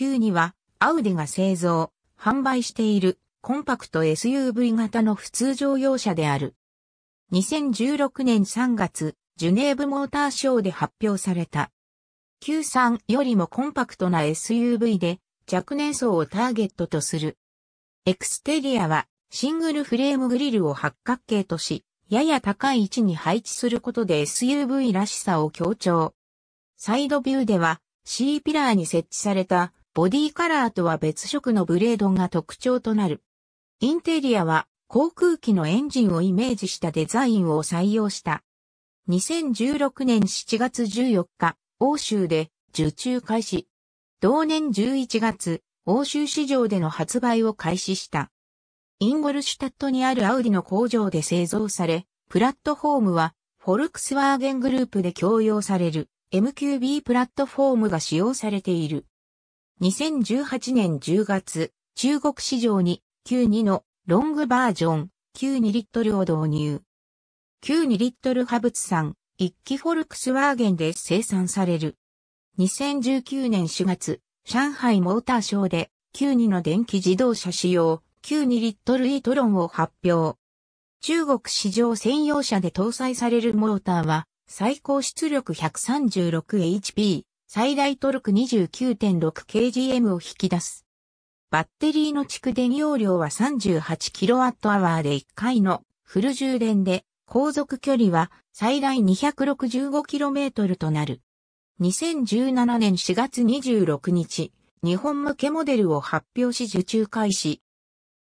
2 0 9には、アウディが製造、販売しているコンパクト SUV 型の普通乗用車である。2016年3月、ジュネーブモーターショーで発表された。Q3 よりもコンパクトな SUV で若年層をターゲットとする。エクステリアはシングルフレームグリルを八角形とし、やや高い位置に配置することで SUV らしさを強調。サイドビューでは C ピラーに設置されたボディカラーとは別色のブレードが特徴となる。インテリアは航空機のエンジンをイメージしたデザインを採用した。2016年7月14日、欧州で受注開始。同年11月、欧州市場での発売を開始した。インゴルシュタットにあるアウディの工場で製造され、プラットフォームはフォルクスワーゲングループで共用される MQB プラットフォームが使用されている。2018年10月、中国市場に Q2 のロングバージョン Q2 リットルを導入。Q2 リットル派物産、一機フォルクスワーゲンで生産される。2019年4月、上海モーターショーで Q2 の電気自動車使用 Q2 リットルイートロンを発表。中国市場専用車で搭載されるモーターは最高出力 136HP、最大トルク 29.6kgm を引き出す。バッテリーの蓄電容量は 38kWh で1回のフル充電で、航続距離は最大 265km となる。2017年4月26日、日本向けモデルを発表し受注開始。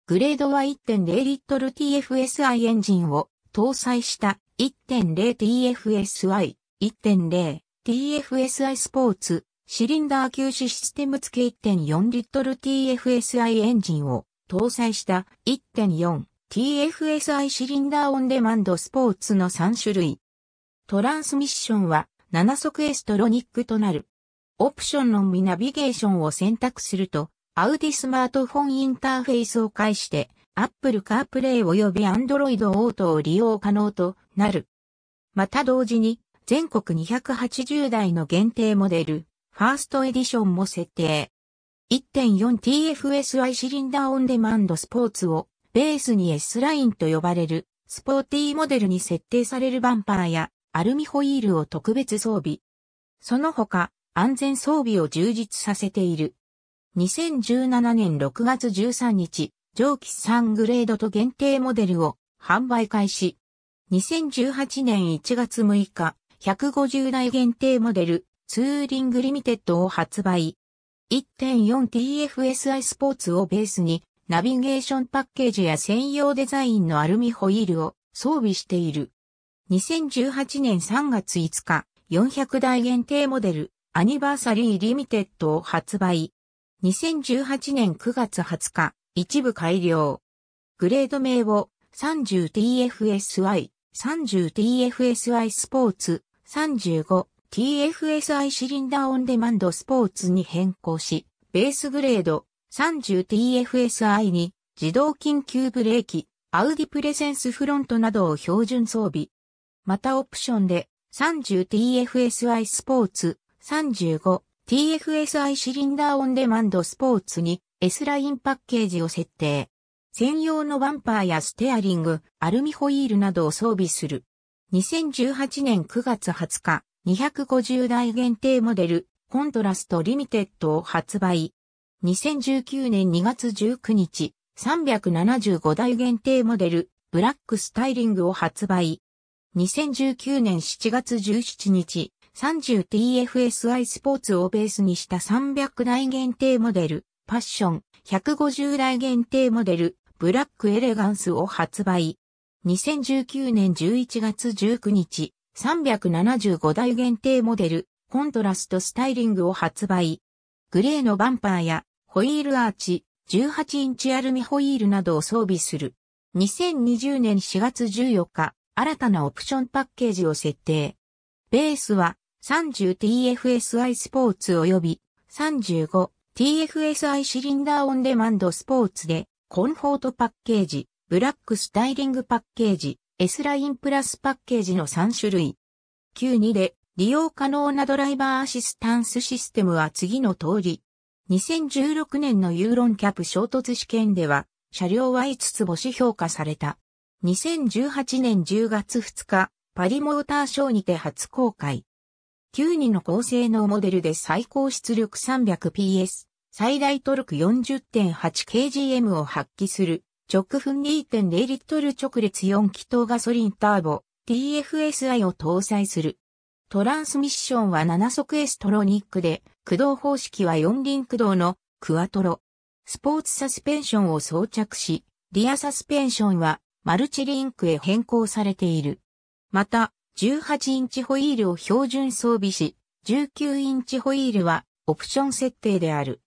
グレードは1 0トル TFSI エンジンを搭載した 1.0TFSI1.0 TFSI スポーツ、シリンダー休止システム付き1.4リットル TFSI エンジンを搭載した 1.4TFSI シリンダーオンデマンドスポーツの3種類。トランスミッションは7速エストロニックとなる。オプションのみナビゲーションを選択すると、アウディスマートフォンインターフェースを介して、Apple CarPlay 及び Android Auto を利用可能となる。また同時に、全国280台の限定モデル、ファーストエディションも設定。1.4TFSI シリンダーオンデマンドスポーツをベースに S ラインと呼ばれるスポーティーモデルに設定されるバンパーやアルミホイールを特別装備。その他、安全装備を充実させている。2017年6月13日、蒸気3グレードと限定モデルを販売開始。2018年1月6日、150台限定モデル、ツーリングリミテッドを発売。1.4TFSI スポーツをベースに、ナビゲーションパッケージや専用デザインのアルミホイールを装備している。2018年3月5日、400台限定モデル、アニバーサリーリミテッドを発売。2018年9月20日、一部改良。グレード名を 30TFSI、30TFSI スポーツ 35TFSI シリンダーオンデマンドスポーツに変更し、ベースグレード 30TFSI に自動緊急ブレーキ、アウディプレゼンスフロントなどを標準装備。またオプションで 30TFSI スポーツ 35TFSI シリンダーオンデマンドスポーツに S ラインパッケージを設定。専用のバンパーやステアリング、アルミホイールなどを装備する。2018年9月20日、250台限定モデル、コントラストリミテッドを発売。2019年2月19日、375台限定モデル、ブラックスタイリングを発売。2019年7月17日、30TFSI スポーツをベースにした300台限定モデル、パッション、150台限定モデル、ブラックエレガンスを発売。2019年11月19日、375台限定モデル、コントラストスタイリングを発売。グレーのバンパーやホイールアーチ、18インチアルミホイールなどを装備する。2020年4月14日、新たなオプションパッケージを設定。ベースは 30TFSI スポーツ及び 35TFSI シリンダーオンデマンドスポーツでコンフォートパッケージ。ブラックスタイリングパッケージ、S ラインプラスパッケージの3種類。Q2 で利用可能なドライバーアシスタンスシステムは次の通り。2016年のユーロンキャップ衝突試験では、車両は5つ星評価された。2018年10月2日、パリモーターショーにて初公開。Q2 の高性能モデルで最高出力 300PS、最大トルク 40.8kgm を発揮する直噴2.0リットル直列4気筒ガソリンターボ TFSI を搭載する。トランスミッションは7速エストロニックで、駆動方式は4輪駆動のクワトロ。スポーツサスペンションを装着し、リアサスペンションはマルチリンクへ変更されている。また、18インチホイールを標準装備し、19インチホイールはオプション設定である。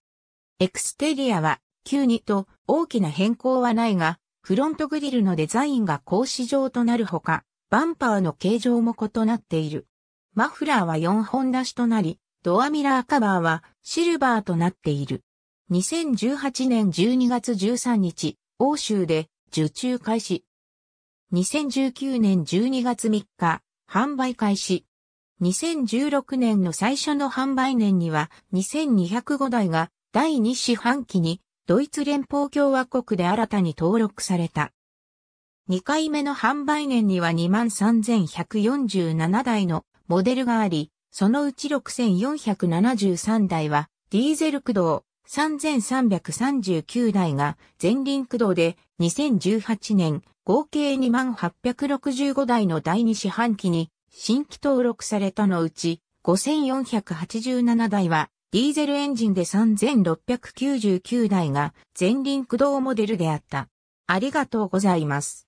エクステリアは Q2 と大きな変更はないが、フロントグリルのデザインが格子状となるほか、バンパーの形状も異なっている。マフラーは4本出しとなり、ドアミラーカバーはシルバーとなっている。2018年12月13日、欧州で受注開始。2019年12月3日、販売開始。2016年の最初の販売年には2205台が第2四半期にドイツ連邦共和国で新たに登録された。2回目の販売年には23,147台のモデルがあり、そのうち6,473台はディーゼル駆動、3,339台が前輪駆動で2018年合計2865台の第2四半期に新規登録されたのうち5,487台はディーゼルエンジンで3699台が全輪駆動モデルであった。ありがとうございます。